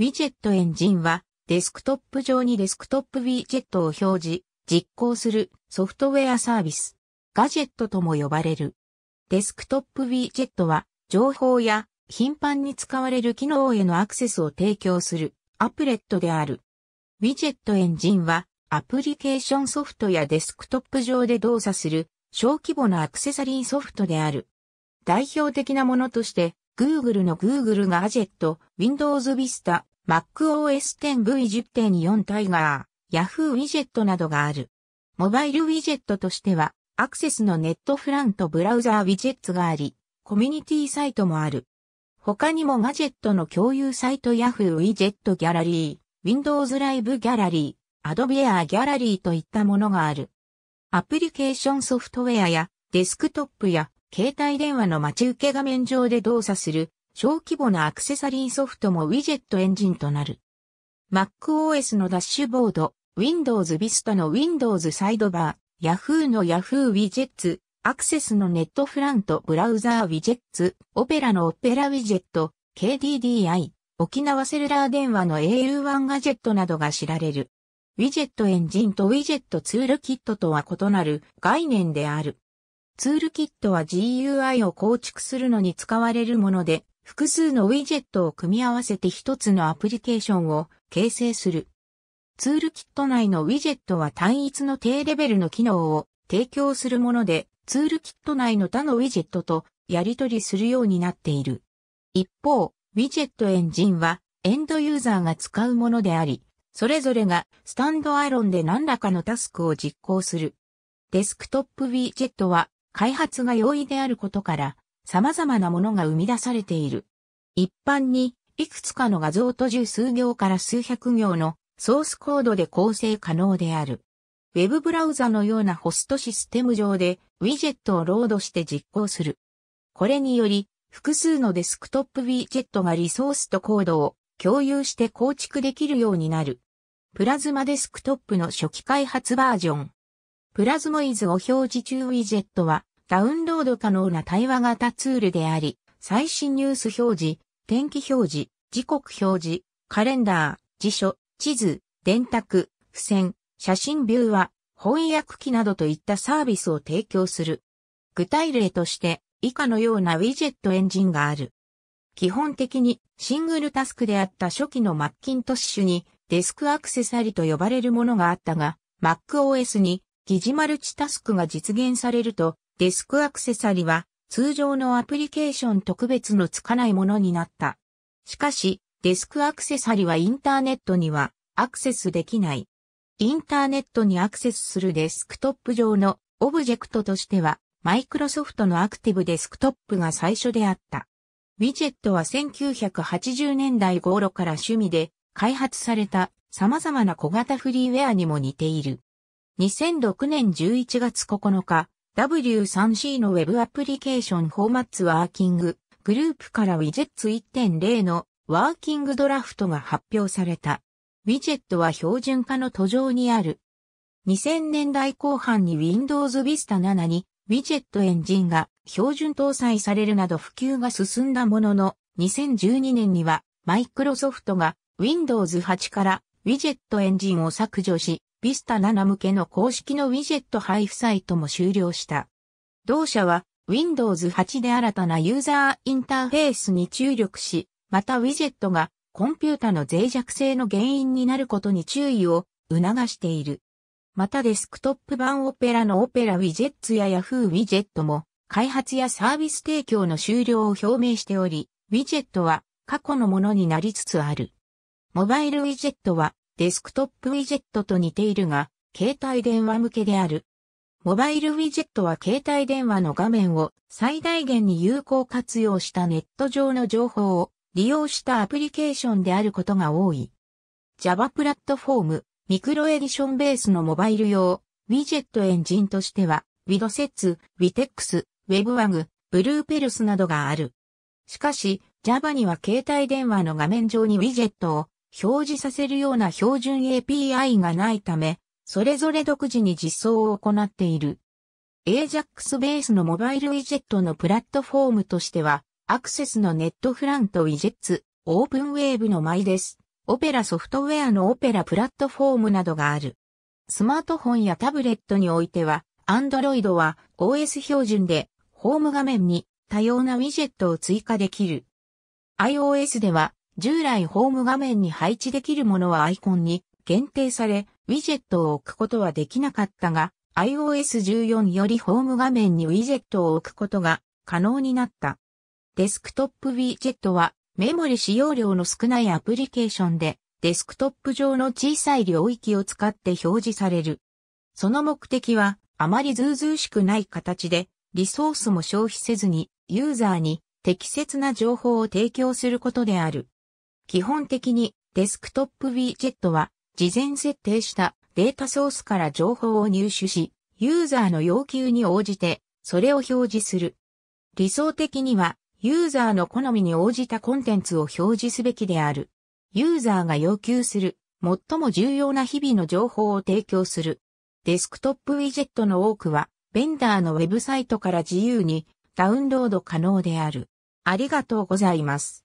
ウィジェットエンジンは、デスクトップ上にデスクトップウィジェットを表示、実行するソフトウェアサービス。ガジェットとも呼ばれる。デスクトップウィジェットは、情報や頻繁に使われる機能へのアクセスを提供するアプレットである。ウィジェットエンジンは、アプリケーションソフトやデスクトップ上で動作する小規模なアクセサリーソフトである。代表的なものとして、Google の Google ガジェット、Windows Vista、MacOS10V10.4 タイガー、Yahoo ウィジェットなどがある。モバイルウィジェットとしては、アクセスのネットフラントブラウザーウィジェッツがあり、コミュニティサイトもある。他にもガジェットの共有サイト Yahoo ウィジェットギャラリー、Windows ライブギャラリー、Adobe Air ギャラリーといったものがある。アプリケーションソフトウェアやデスクトップや携帯電話の待ち受け画面上で動作する小規模なアクセサリーソフトもウィジェットエンジンとなる。MacOS のダッシュボード、Windows Vista の Windows サイドバー、Yahoo の Yahoo ウィジェッツ、アクセスのネットフラントブラウザーウィジェッツ、オペラのオペラウィジェット、KDDI、沖縄セルラー電話の au1 ガジェットなどが知られる。ウィジェットエンジンとウィジェットツールキットとは異なる概念である。ツールキットは GUI を構築するのに使われるもので、複数のウィジェットを組み合わせて一つのアプリケーションを形成する。ツールキット内のウィジェットは単一の低レベルの機能を提供するもので、ツールキット内の他のウィジェットとやり取りするようになっている。一方、ウィジェットエンジンはエンドユーザーが使うものであり、それぞれがスタンドアロンで何らかのタスクを実行する。デスクトップウィジェットは開発が容易であることから様々なものが生み出されている。一般に、いくつかの画像と十数行から数百行のソースコードで構成可能である。ウェブブラウザのようなホストシステム上でウィジェットをロードして実行する。これにより、複数のデスクトップウィジェットがリソースとコードを共有して構築できるようになる。プラズマデスクトップの初期開発バージョン。プラズモイズを表示中ウィジェットはダウンロード可能な対話型ツールであり、最新ニュース表示、天気表示、時刻表示、カレンダー、辞書、地図、電卓、付箋、写真ビューは、翻訳機などといったサービスを提供する。具体例として、以下のようなウィジェットエンジンがある。基本的にシングルタスクであった初期のマッキントッシュにデスクアクセサリーと呼ばれるものがあったが、MacOS に疑似マルチタスクが実現されるとデスクアクセサリは通常のアプリケーション特別のつかないものになった。しかし、デスクアクセサリはインターネットにはアクセスできない。インターネットにアクセスするデスクトップ上のオブジェクトとしては、マイクロソフトのアクティブデスクトップが最初であった。ウィジェットは1980年代頃から趣味で開発された様々な小型フリーウェアにも似ている。2006年11月9日、W3C の Web アプリケーションフォーマッツワーキンググループからウィジェッツ1.0のワーキングドラフトが発表された。ウィジェットは標準化の途上にある。2000年代後半に Windows Vista 7にウィジェットエンジンが標準搭載されるなど普及が進んだものの、2012年にはマイクロソフトが Windows 8からウィジェットエンジンを削除し、ビスタ7向けの公式のウィジェット配布サイトも終了した。同社は Windows 8で新たなユーザーインターフェースに注力し、またウィジェットがコンピュータの脆弱性の原因になることに注意を促している。またデスクトップ版オペラのオペラウィジェッツや Yahoo ウィジェットも開発やサービス提供の終了を表明しており、ウィジェットは過去のものになりつつある。モバイルウィジェットはデスクトップウィジェットと似ているが、携帯電話向けである。モバイルウィジェットは携帯電話の画面を最大限に有効活用したネット上の情報を利用したアプリケーションであることが多い。Java プラットフォーム、ミクロエディションベースのモバイル用、ウィジェットエンジンとしては、ウィドセッツ、ウィテックス、ウェブワグ、ブルーペルスなどがある。しかし、Java には携帯電話の画面上にウィジェットを表示させるような標準 API がないため、それぞれ独自に実装を行っている。AJAX ベースのモバイルウィジェットのプラットフォームとしては、アクセスのネットフラントウィジェッツ、オープンウェーブのマイです。オペラソフトウェアのオペラプラットフォームなどがある。スマートフォンやタブレットにおいては、Android は OS 標準でホーム画面に多様なウィジェットを追加できる。iOS では従来ホーム画面に配置できるものはアイコンに限定され、ウィジェットを置くことはできなかったが、iOS14 よりホーム画面にウィジェットを置くことが可能になった。デスクトップウィジェットはメモリ使用量の少ないアプリケーションでデスクトップ上の小さい領域を使って表示される。その目的はあまりずうずうしくない形でリソースも消費せずにユーザーに適切な情報を提供することである。基本的にデスクトップウィジェットは事前設定したデータソースから情報を入手し、ユーザーの要求に応じてそれを表示する。理想的にはユーザーの好みに応じたコンテンツを表示すべきである。ユーザーが要求する最も重要な日々の情報を提供する。デスクトップウィジェットの多くは、ベンダーのウェブサイトから自由にダウンロード可能である。ありがとうございます。